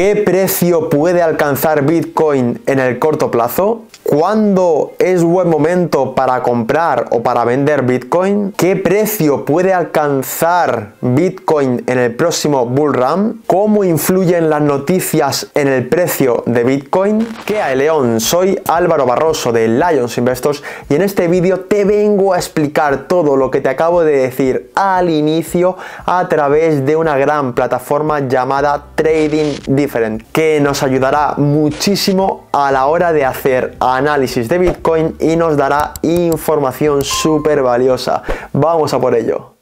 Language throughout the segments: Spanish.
¿Qué precio puede alcanzar Bitcoin en el corto plazo? ¿Cuándo es buen momento para comprar o para vender Bitcoin? ¿Qué precio puede alcanzar Bitcoin en el próximo bull run? ¿Cómo influyen las noticias en el precio de Bitcoin? ¿Qué hay, León? Soy Álvaro Barroso de Lions Investors y en este vídeo te vengo a explicar todo lo que te acabo de decir al inicio a través de una gran plataforma llamada Trading Different que nos ayudará muchísimo a la hora de hacer análisis análisis de Bitcoin y nos dará información súper valiosa. Vamos a por ello.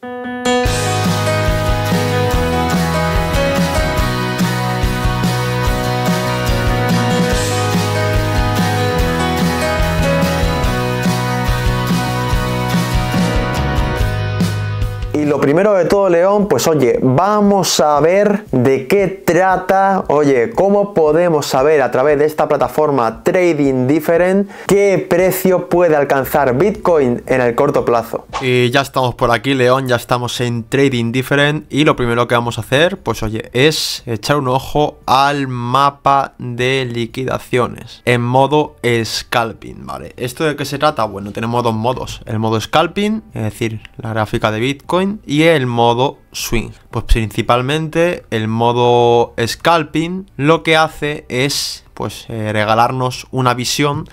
lo primero de todo, León, pues oye, vamos a ver de qué trata, oye, cómo podemos saber a través de esta plataforma Trading Different qué precio puede alcanzar Bitcoin en el corto plazo. Y ya estamos por aquí, León, ya estamos en Trading Different y lo primero que vamos a hacer, pues oye, es echar un ojo al mapa de liquidaciones en modo scalping, ¿vale? ¿Esto de qué se trata? Bueno, tenemos dos modos, el modo scalping, es decir, la gráfica de Bitcoin y el modo Swing. Pues principalmente el modo Scalping lo que hace es pues, eh, regalarnos una visión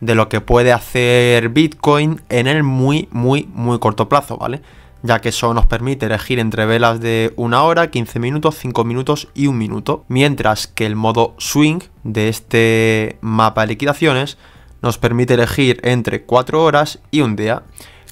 de lo que puede hacer Bitcoin en el muy, muy, muy corto plazo, ¿vale? ya que eso nos permite elegir entre velas de una hora, 15 minutos, 5 minutos y un minuto, mientras que el modo swing de este mapa de liquidaciones nos permite elegir entre 4 horas y un día.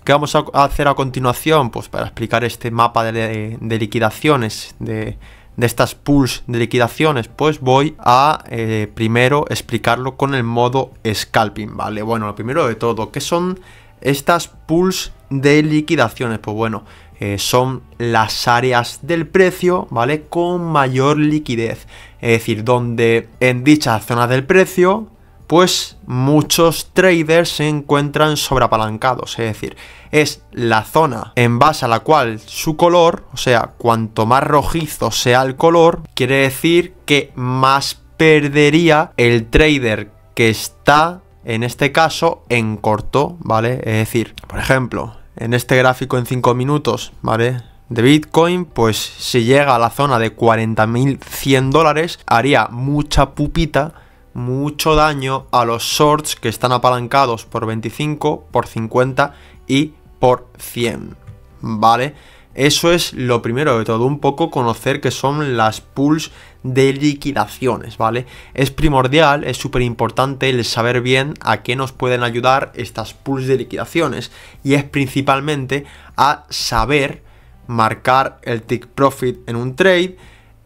¿Qué vamos a hacer a continuación? Pues para explicar este mapa de, liquidaciones, de, estas pools de liquidaciones, pues voy a eh, primero explicarlo con el modo scalping, ¿vale? Bueno, lo primero de todo, ¿qué son estas pools de liquidaciones? Pues bueno, eh, son las áreas del precio, ¿vale? Con mayor liquidez. Es decir, donde en dichas zonas del precio pues muchos traders se encuentran sobreapalancados, es decir, es la zona en base a la cual su color, o sea, cuanto más rojizo sea el color, quiere decir que más perdería el trader que está, en este caso, en corto, ¿vale? Es decir, por ejemplo, en este gráfico en 5 minutos, ¿vale? de Bitcoin, pues si llega a la zona de 40.100 dólares, haría mucha pupita mucho daño a los shorts que están apalancados por 25, por 50 y por 100. ¿Vale? Eso es lo primero de todo, un poco conocer que son las pools de liquidaciones, ¿vale? Es primordial, es súper importante el saber bien a qué nos pueden ayudar estas pools de liquidaciones y es principalmente a saber marcar el tick profit en un trade,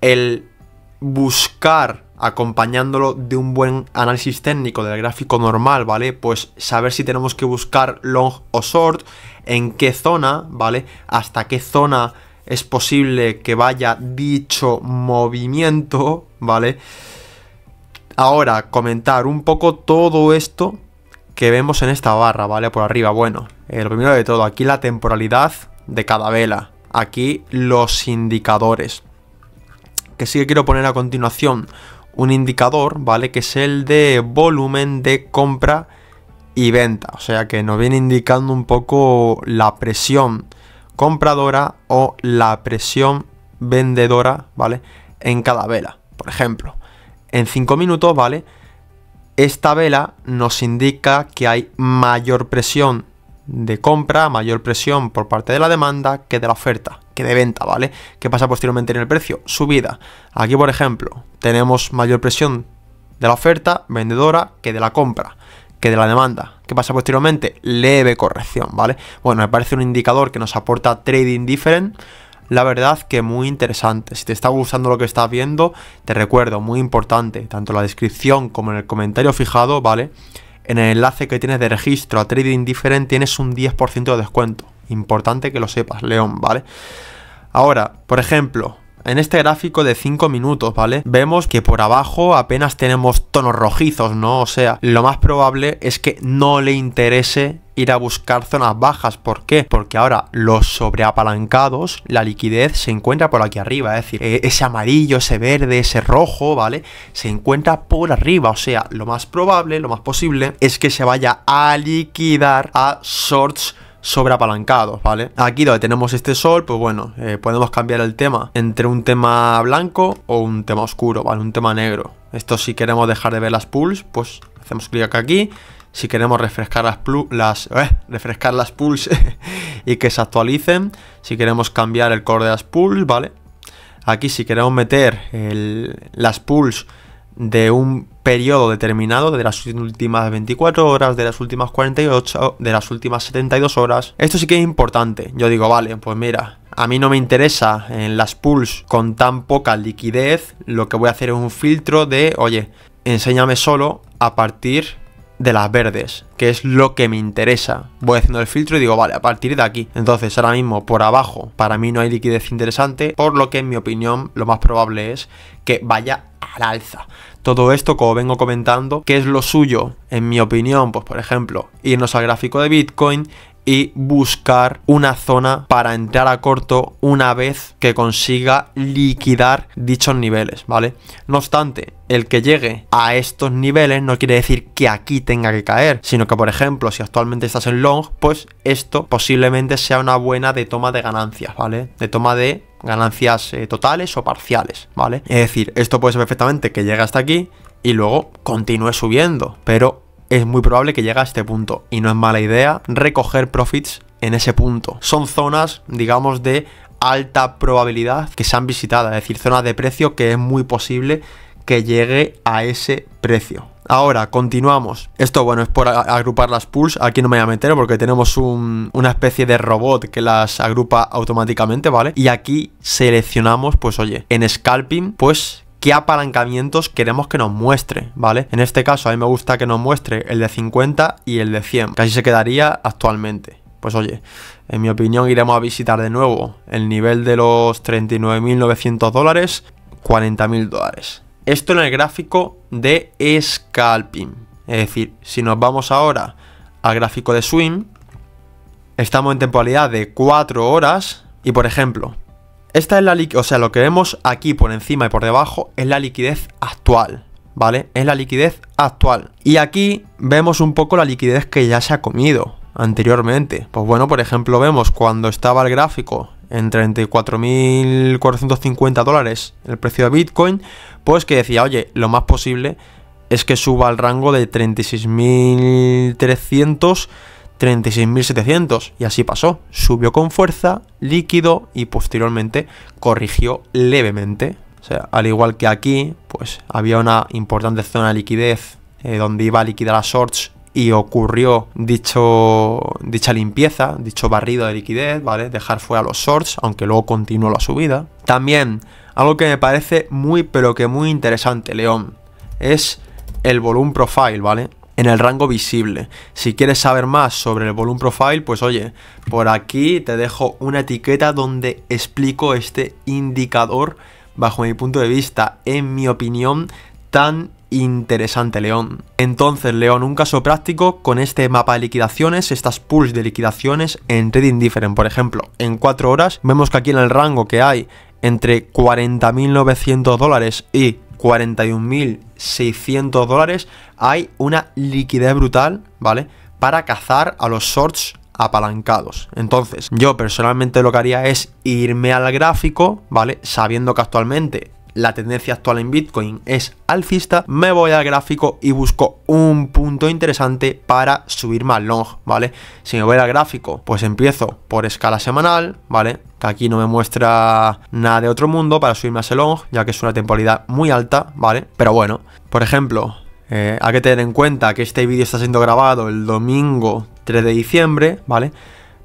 el buscar acompañándolo de un buen análisis técnico del gráfico normal, ¿vale? Pues saber si tenemos que buscar long o short, en qué zona, ¿vale? Hasta qué zona es posible que vaya dicho movimiento, ¿vale? Ahora, comentar un poco todo esto que vemos en esta barra, ¿vale? Por arriba, bueno, eh, lo primero de todo, aquí la temporalidad de cada vela, aquí los indicadores, que sí que quiero poner a continuación un indicador, ¿vale? Que es el de volumen de compra y venta. O sea que nos viene indicando un poco la presión compradora o la presión vendedora, ¿vale? En cada vela. Por ejemplo, en 5 minutos, ¿vale? Esta vela nos indica que hay mayor presión de compra, mayor presión por parte de la demanda que de la oferta, que de venta, ¿vale? ¿Qué pasa posteriormente en el precio? Subida. Aquí, por ejemplo, tenemos mayor presión de la oferta vendedora que de la compra, que de la demanda. ¿Qué pasa posteriormente? Leve corrección, ¿vale? Bueno, me parece un indicador que nos aporta Trading Different. La verdad que muy interesante. Si te está gustando lo que estás viendo, te recuerdo, muy importante, tanto en la descripción como en el comentario fijado, ¿vale? en el enlace que tienes de registro a Trading Different tienes un 10% de descuento. Importante que lo sepas, León, ¿vale? Ahora, por ejemplo, en este gráfico de 5 minutos, ¿vale? Vemos que por abajo apenas tenemos tonos rojizos, ¿no? O sea, lo más probable es que no le interese ir a buscar zonas bajas. ¿Por qué? Porque ahora los sobreapalancados, la liquidez se encuentra por aquí arriba. Es decir, e-, ese amarillo, ese verde, ese rojo, ¿vale? Se encuentra por arriba. O sea, lo más probable, lo más posible es que se vaya a liquidar a shorts sobre sobreapalancados, ¿vale? Aquí donde tenemos este sol, pues bueno, eh, podemos cambiar el tema entre un tema blanco o un tema oscuro, ¿vale? Un tema negro. Esto si queremos dejar de ver las pools, pues hacemos clic aquí. Si queremos refrescar las, las, eh, refrescar las pools y que se actualicen. Si queremos cambiar el color de las pools, ¿vale? Aquí si queremos meter las pools de un periodo determinado de las últimas 24 horas, de las últimas 48, de las últimas 72 horas. Esto sí que es importante. Yo digo, vale, pues mira, a mí no me interesa en las pools con tan poca liquidez, lo que voy a hacer es un filtro de, oye, enséñame solo a partir de las verdes, que es lo que me interesa. Voy haciendo el filtro y digo, vale, a partir de aquí. Entonces, ahora mismo, por abajo, para mí no hay liquidez interesante, por lo que, en mi opinión, lo más probable es que vaya al alza. Todo esto, como vengo comentando, que es lo suyo, en mi opinión, pues por ejemplo, irnos al gráfico de Bitcoin, y buscar una zona para entrar a corto una vez que consiga liquidar dichos niveles, ¿vale? No obstante, el que llegue a estos niveles no quiere decir que aquí tenga que caer, sino que por ejemplo, si actualmente estás en long, pues esto posiblemente sea una buena de toma de ganancias, ¿vale? De toma de ganancias eh, totales o parciales, ¿vale? Es decir, esto puede ser perfectamente que llegue hasta aquí y luego continúe subiendo, pero es muy probable que llegue a este punto y no es mala idea recoger profits en ese punto. Son zonas, digamos, de alta probabilidad que han visitado. es decir, zonas de precio que es muy posible que llegue a ese precio. Ahora, continuamos. Esto, bueno, es por agrupar las pools. Aquí no me voy a meter porque tenemos una especie de robot que las agrupa automáticamente, ¿vale? Y aquí seleccionamos, pues oye, en scalping, pues qué apalancamientos queremos que nos muestre, ¿vale? En este caso a mí me gusta que nos muestre el de 50 y el de 100, casi se quedaría actualmente. Pues oye, en mi opinión iremos a visitar de nuevo el nivel de los 39.900 dólares, 40.000 dólares. Esto en el gráfico de scalping. Es decir, si nos vamos ahora al gráfico de swing, estamos en temporalidad de 4 horas y por ejemplo, esta es la o sea, lo que vemos aquí por encima y por debajo es la liquidez actual, ¿vale? Es la liquidez actual. Y aquí vemos un poco la liquidez que ya se ha comido anteriormente. Pues bueno, por ejemplo, vemos cuando estaba el gráfico en 34.450 dólares el precio de Bitcoin, pues que decía, oye, lo más posible es que suba al rango de 36.300 36.700 y así pasó. Subió con fuerza, líquido y posteriormente corrigió levemente. O sea, al igual que aquí, pues había una importante zona de liquidez eh, donde iba a liquidar a shorts y ocurrió dicho, dicha limpieza, dicho barrido de liquidez, ¿vale? Dejar fuera los shorts, aunque luego continuó la subida. También algo que me parece muy pero que muy interesante, León, es el volumen profile, ¿vale? en el rango visible. Si quieres saber más sobre el Volume Profile, pues oye, por aquí te dejo una etiqueta donde explico este indicador bajo mi punto de vista, en mi opinión, tan interesante, León. Entonces, León, un caso práctico con este mapa de liquidaciones, estas pulls de liquidaciones en Trading Different, por ejemplo, en 4 horas, vemos que aquí en el rango que hay entre 40.900 dólares y 41.600 dólares, hay una liquidez brutal, ¿vale? Para cazar a los shorts apalancados. Entonces, yo personalmente lo que haría es irme al gráfico, ¿vale? Sabiendo que actualmente la tendencia actual en Bitcoin es alcista, me voy al gráfico y busco un punto interesante para subir más long, ¿vale? Si me voy al gráfico, pues empiezo por escala semanal, ¿vale? Que aquí no me muestra nada de otro mundo para subir más ese long, ya que es una temporalidad muy alta, ¿vale? Pero bueno, por ejemplo, eh, hay que tener en cuenta que este vídeo está siendo grabado el domingo 3 de diciembre, ¿vale?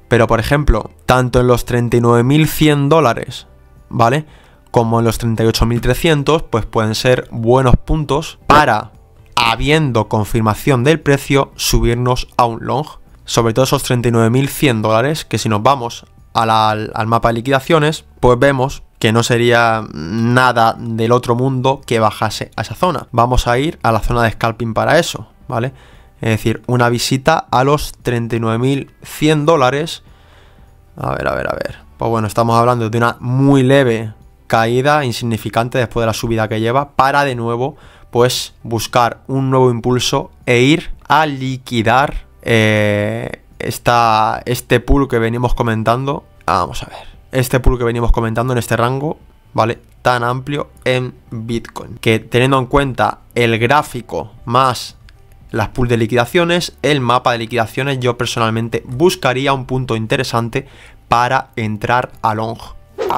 Pero por ejemplo, tanto en los 39.100 dólares, ¿vale? Como en los 38.300, pues pueden ser buenos puntos para, habiendo confirmación del precio, subirnos a un long. Sobre todo esos 39.100 dólares, que si nos vamos al mapa de liquidaciones, pues vemos que no sería nada del otro mundo que bajase a esa zona. Vamos a ir a la zona de scalping para eso, ¿vale? Es decir, una visita a los 39.100 dólares. A ver, a ver, a ver. Pues bueno, estamos hablando de una muy leve caída, insignificante después de la subida que lleva, para de nuevo, pues buscar un nuevo impulso e ir a liquidar eh, este pool que venimos comentando. Vamos a ver este pool que venimos comentando en este rango, ¿vale? Tan amplio en Bitcoin. Que teniendo en cuenta el gráfico más las pools de liquidaciones, el mapa de liquidaciones, yo personalmente buscaría un punto interesante para entrar a long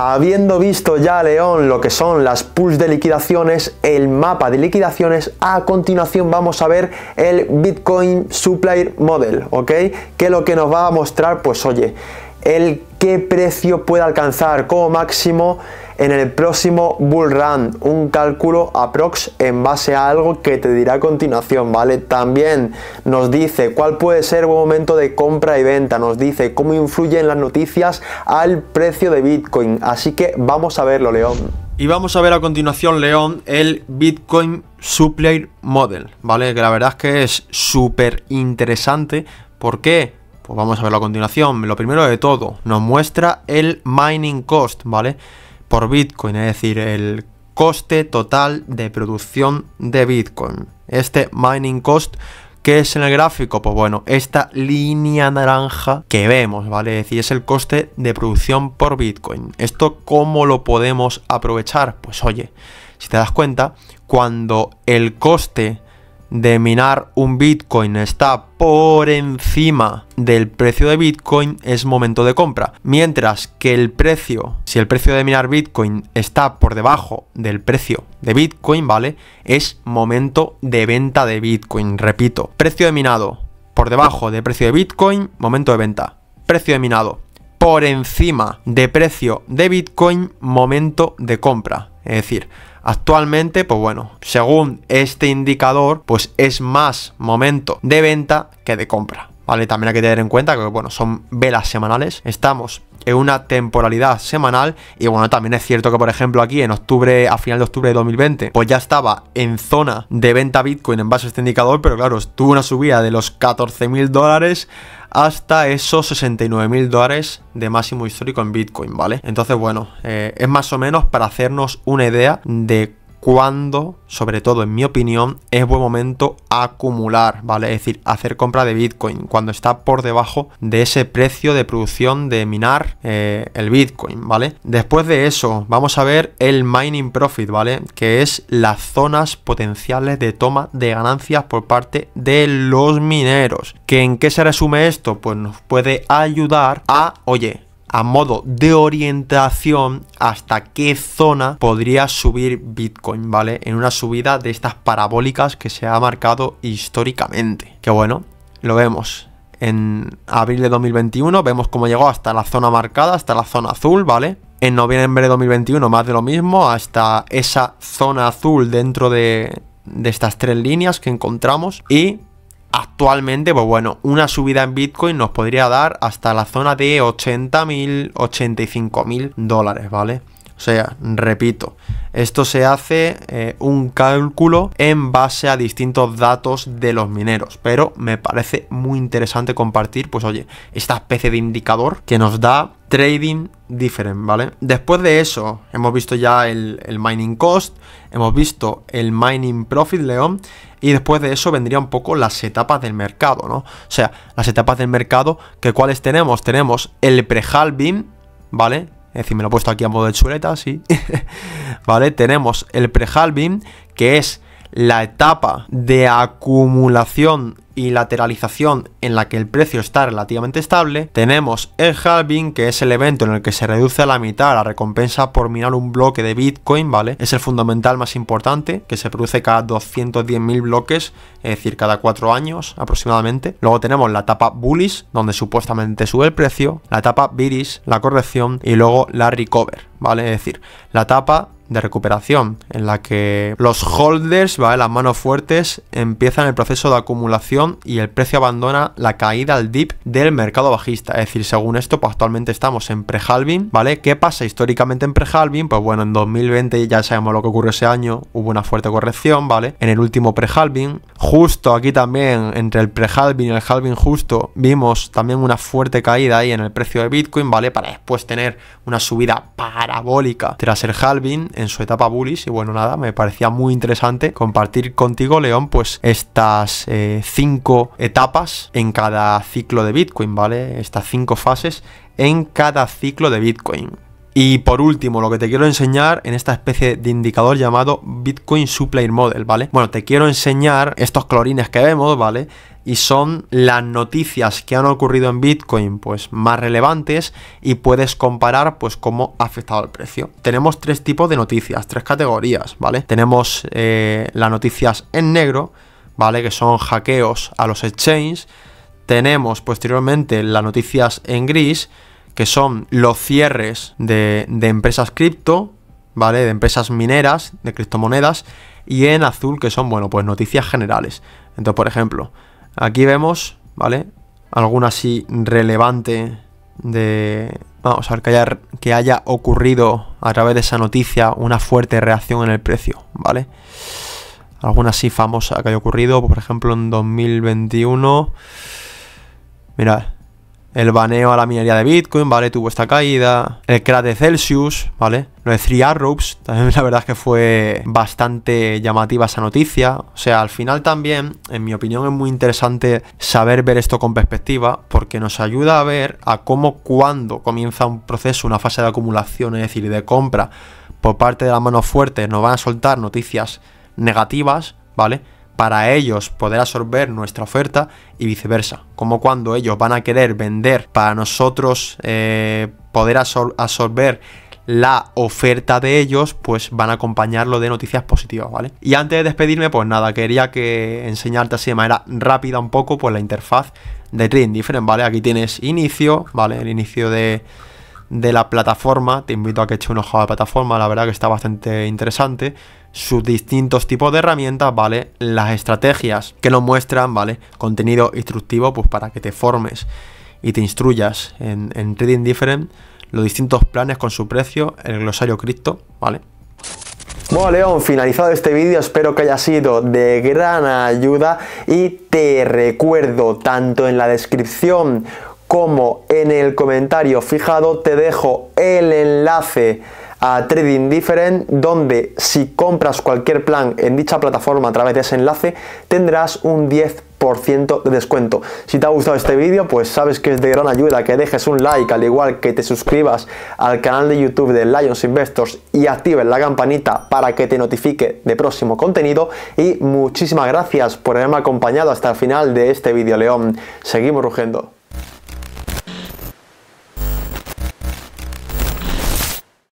Habiendo visto ya, León, lo que son las pools de liquidaciones, el mapa de liquidaciones, a continuación vamos a ver el Bitcoin Supplier Model, ¿ok? Que lo que nos va a mostrar, pues oye, el qué precio puede alcanzar como máximo en el próximo Bull Run, un cálculo aprox en base a algo que te dirá a continuación, ¿vale? También nos dice cuál puede ser un momento de compra y venta, nos dice cómo influyen las noticias al precio de Bitcoin, así que vamos a verlo, León. Y vamos a ver a continuación, León, el Bitcoin Supply Model, ¿vale? Que la verdad es que es súper interesante. ¿Por qué? Pues vamos a verlo a continuación. Lo primero de todo, nos muestra el mining cost, ¿vale? por Bitcoin, es decir, el coste total de producción de Bitcoin. Este mining cost ¿Qué es en el gráfico? Pues bueno, esta línea naranja que vemos, ¿vale? Es decir, es el coste de producción por Bitcoin. ¿Esto cómo lo podemos aprovechar? Pues oye, si te das cuenta, cuando el coste de minar un Bitcoin está por encima del precio de Bitcoin es momento de compra. Mientras que el precio, si el precio de minar Bitcoin está por debajo del precio de Bitcoin, ¿vale? Es momento de venta de Bitcoin, repito. Precio de minado por debajo del precio de Bitcoin, momento de venta. Precio de minado por encima de precio de Bitcoin, momento de compra. Es decir, Actualmente, pues bueno, según este indicador, pues es más momento de venta que de compra. ¿vale? También hay que tener en cuenta que, bueno, son velas semanales, estamos en una temporalidad semanal y, bueno, también es cierto que, por ejemplo, aquí en octubre, a final de octubre de 2020, pues ya estaba en zona de venta Bitcoin en base a este indicador, pero claro, tuvo una subida de los 14 mil dólares hasta esos 69 mil dólares de máximo histórico en Bitcoin, ¿vale? Entonces, bueno, eh, es más o menos para hacernos una idea de cuando, sobre todo en mi opinión, es buen momento acumular, ¿vale? Es decir, hacer compra de Bitcoin cuando está por debajo de ese precio de producción de minar eh, el Bitcoin, ¿vale? Después de eso, vamos a ver el mining profit, ¿vale? Que es las zonas potenciales de toma de ganancias por parte de los mineros. ¿Que ¿En qué se resume esto? Pues nos puede ayudar a, oye, a modo de orientación hasta qué zona podría subir Bitcoin, ¿vale? En una subida de estas parabólicas que se ha marcado históricamente. Que bueno, lo vemos. En abril de 2021 vemos cómo llegó hasta la zona marcada, hasta la zona azul, ¿vale? En noviembre de 2021 más de lo mismo, hasta esa zona azul dentro de, de estas tres líneas que encontramos. Y Actualmente, pues bueno, una subida en Bitcoin nos podría dar hasta la zona de 80.000, 85.000 dólares, ¿vale? O sea, repito, esto se hace eh, un cálculo en base a distintos datos de los mineros, pero me parece muy interesante compartir, pues oye, esta especie de indicador que nos da trading different, ¿vale? Después de eso, hemos visto ya el, mining cost, hemos visto el mining profit, León, y después de eso vendría un poco las etapas del mercado, ¿no? O sea, las etapas del mercado, que cuáles tenemos? Tenemos el pre-halving, ¿vale? Es decir, me lo he puesto aquí a modo de chuleta, sí. ¿Vale? Tenemos el pre que es la etapa de acumulación y lateralización en la que el precio está relativamente estable, tenemos el halving, que es el evento en el que se reduce a la mitad la recompensa por minar un bloque de Bitcoin, ¿vale? Es el fundamental más importante, que se produce cada 210.000 bloques, es decir, cada 4 años aproximadamente. Luego tenemos la etapa bullish, donde supuestamente sube el precio, la etapa bearish, la corrección y luego la recover, ¿vale? Es decir, la etapa de recuperación, en la que los holders, ¿vale? las manos fuertes, empiezan el proceso de acumulación y el precio abandona la caída al dip del mercado bajista. Es decir, según esto, pues actualmente estamos en pre-halving, ¿vale? ¿Qué pasa históricamente en pre-halving? Pues bueno, en 2020 ya sabemos lo que ocurrió ese año, hubo una fuerte corrección, ¿vale? En el último pre-halving, justo aquí también, entre el pre-halving y el halving justo, vimos también una fuerte caída ahí en el precio de Bitcoin, ¿vale? Para después tener una subida parabólica tras el halving en su etapa bullish. Y bueno, nada, me parecía muy interesante compartir contigo, León, pues estas eh, cinco etapas en cada ciclo de Bitcoin, ¿vale? Estas cinco fases en cada ciclo de Bitcoin. Y por último, lo que te quiero enseñar en esta especie de indicador llamado Bitcoin Supply Model, ¿vale? Bueno, te quiero enseñar estos clorines que vemos, ¿vale? Y son las noticias que han ocurrido en Bitcoin, pues más relevantes y puedes comparar, pues cómo ha afectado el precio. Tenemos tres tipos de noticias, tres categorías, ¿vale? Tenemos eh, las noticias en negro, ¿vale? Que son hackeos a los exchanges. Tenemos posteriormente las noticias en gris que son los cierres de, de empresas cripto, ¿vale? De empresas mineras, de criptomonedas, y en azul, que son, bueno, pues noticias generales. Entonces, por ejemplo, aquí vemos, ¿vale? Alguna así relevante de, vamos a ver, que haya, que haya ocurrido a través de esa noticia una fuerte reacción en el precio, ¿vale? Alguna así famosa que haya ocurrido, por ejemplo, en 2021. Mirad, el baneo a la minería de Bitcoin, ¿vale? Tuvo esta caída, el crash de Celsius, ¿vale? Lo de Three Arrows, también la verdad es que fue bastante llamativa esa noticia. O sea, al final también, en mi opinión, es muy interesante saber ver esto con perspectiva, porque nos ayuda a ver a cómo cuando comienza un proceso, una fase de acumulación, es decir, de compra por parte de las manos fuertes, nos van a soltar noticias negativas, ¿vale? para ellos poder absorber nuestra oferta y viceversa. Como cuando ellos van a querer vender para nosotros eh, poder absorber la oferta de ellos, pues van a acompañarlo de noticias positivas, ¿vale? Y antes de despedirme, pues nada, quería que enseñarte así de manera rápida un poco, pues la interfaz de Trading Different, ¿vale? Aquí tienes inicio, ¿vale? El inicio de, de la plataforma. Te invito a que eche un ojo a la plataforma, la verdad que está bastante interesante. Sus distintos tipos de herramientas, ¿vale? Las estrategias que nos muestran, ¿vale? Contenido instructivo, pues para que te formes y te instruyas en, en Trading Different. Los distintos planes con su precio, el glosario cripto, ¿vale? Bueno León, finalizado este vídeo, espero que haya sido de gran ayuda y te recuerdo tanto en la descripción como en el comentario fijado te dejo el enlace a Trading Different donde si compras cualquier plan en dicha plataforma a través de ese enlace tendrás un 10% de descuento. Si te ha gustado este vídeo pues sabes que es de gran ayuda que dejes un like al igual que te suscribas al canal de YouTube de Lions Investors y actives la campanita para que te notifique de próximo contenido y muchísimas gracias por haberme acompañado hasta el final de este vídeo León. Seguimos rugiendo.